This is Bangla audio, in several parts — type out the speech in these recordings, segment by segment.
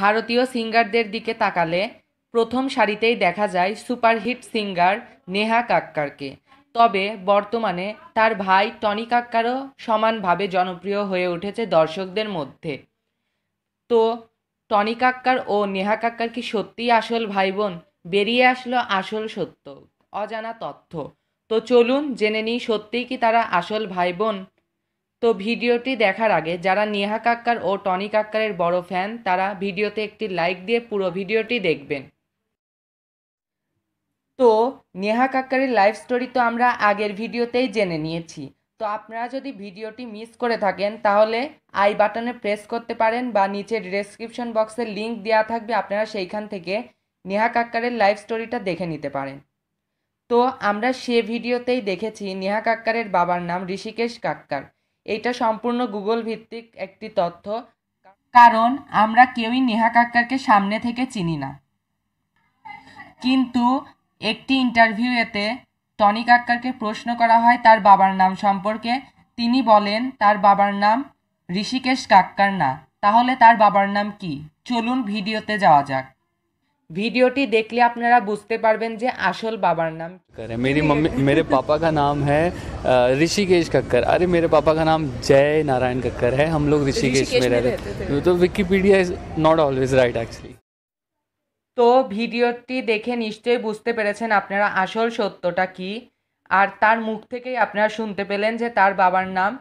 ভারতীয় সিঙ্গারদের দিকে তাকালে প্রথম সারিতেই দেখা যায় সুপারহিট সিঙ্গার নেহা কাক্কারকে তবে বর্তমানে তার ভাই টনি কাক্কারও সমানভাবে জনপ্রিয় হয়ে উঠেছে দর্শকদের মধ্যে তো টনি কাক্কার ও নেহা কাক্কার কি সত্যিই আসল ভাই বোন বেরিয়ে আসলো আসল সত্য অজানা তথ্য তো চলুন জেনে নিই সত্যিই কি তারা আসল ভাই বোন তো ভিডিওটি দেখার আগে যারা নেহা কাক্কার ও টনি কাক্কারের বড় ফ্যান তারা ভিডিওতে একটি লাইক দিয়ে পুরো ভিডিওটি দেখবেন তো নেহা কাক্কারের লাইফ স্টোরি তো আমরা আগের ভিডিওতেই জেনে নিয়েছি তো আপনারা যদি ভিডিওটি মিস করে থাকেন তাহলে আই বাটনে প্রেস করতে পারেন বা নিচের ডিসক্রিপশন বক্সের লিঙ্ক দেওয়া থাকবে আপনারা সেইখান থেকে নেহা কাক্কারের লাইফ স্টোরিটা দেখে নিতে পারেন তো আমরা সে ভিডিওতেই দেখেছি নেহা কাক্কারের বাবার নাম ঋষিকেশ কাক্কার এটা সম্পূর্ণ গুগল ভিত্তিক একটি তথ্য কারণ আমরা কেউই নেহা কাক্কারকে সামনে থেকে চিনি না কিন্তু একটি ইন্টারভিউ এতে টনি কাক্কারকে প্রশ্ন করা হয় তার বাবার নাম সম্পর্কে তিনি বলেন তার বাবার নাম ঋষিকেশ কাক্কার না তাহলে তার বাবার নাম কি চলুন ভিডিওতে যাওয়া যাক ভিডিওটি দেখলে আপনারা বুঝতে পারবেন যে আসল বাবার নাম करें मेरी मम्मी मेरे पापा का नाम है ऋषिकेश कक्कर अरे मेरे पापा का नाम जय नारायण कक्कर है हम लोग ऋषिकेश में रहते थे तो Wikipedia is not always right actually তো ভিডিওটি দেখে নিশ্চয়ই বুঝতে পেরেছেন আপনারা আসল সত্যটা কি আর তার মুখ থেকেই আপনারা শুনতে পেলেন যে তার বাবার নাম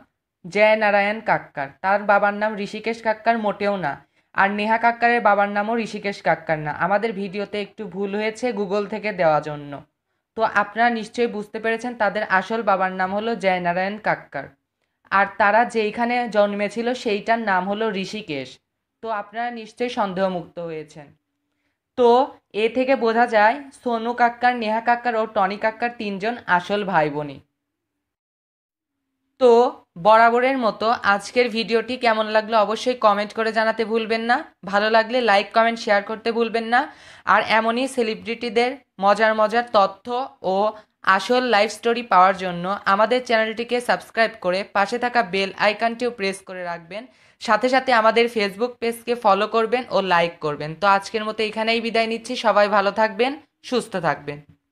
জয় নারায়ণ কাক্কার তার বাবার নাম ঋষিকেশ কাক্কার মোটেও না আর নেহা কাক্কারের বাবার নামও ঋষিকেশ কাক্কার না আমাদের ভিডিওতে একটু ভুল হয়েছে গুগল থেকে দেওয়া জন্য তো আপনারা নিশ্চয়ই বুঝতে পেরেছেন তাদের আসল বাবার নাম হলো জয়নারায়ণ কাক্কার আর তারা যেইখানে জন্মেছিল সেইটার নাম হলো ঋষিকেশ তো আপনারা নিশ্চয়ই সন্দেহমুক্ত হয়েছেন তো এ থেকে বোঝা যায় সোনু কাক্কার নেহা কাক্কার ও টনি কাক্কার তিনজন আসল ভাই বোনই তো বরাবরের মতো আজকের ভিডিওটি কেমন লাগলো অবশ্যই কমেন্ট করে জানাতে ভুলবেন না ভালো লাগলে লাইক কমেন্ট শেয়ার করতে ভুলবেন না আর এমনই সেলিব্রিটিদের মজার মজার তথ্য ও আসল লাইফ স্টোরি পাওয়ার জন্য আমাদের চ্যানেলটিকে সাবস্ক্রাইব করে পাশে থাকা বেল আইকনটিও প্রেস করে রাখবেন সাথে সাথে আমাদের ফেসবুক পেজকে ফলো করবেন ও লাইক করবেন তো আজকের মতো এখানেই বিদায় নিচ্ছি সবাই ভালো থাকবেন সুস্থ থাকবেন